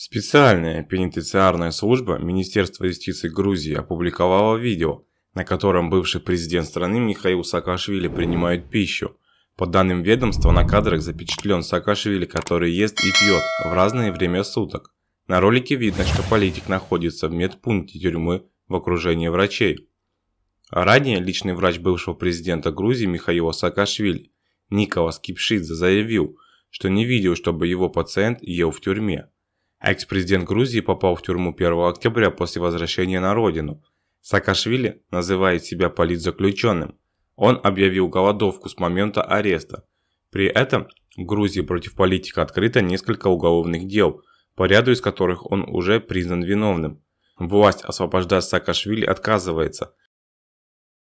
Специальная пенитенциарная служба Министерства юстиции Грузии опубликовала видео, на котором бывший президент страны Михаил Саакашвили принимает пищу. По данным ведомства, на кадрах запечатлен Саакашвили, который ест и пьет в разное время суток. На ролике видно, что политик находится в медпункте тюрьмы в окружении врачей. Ранее личный врач бывшего президента Грузии Михаила Саакашвили Николас Кипшидзе заявил, что не видел, чтобы его пациент ел в тюрьме. А экс-президент Грузии попал в тюрьму 1 октября после возвращения на родину. Саакашвили называет себя политзаключенным. Он объявил голодовку с момента ареста. При этом в Грузии против политика открыто несколько уголовных дел, по ряду из которых он уже признан виновным. Власть освобождать Саакашвили отказывается,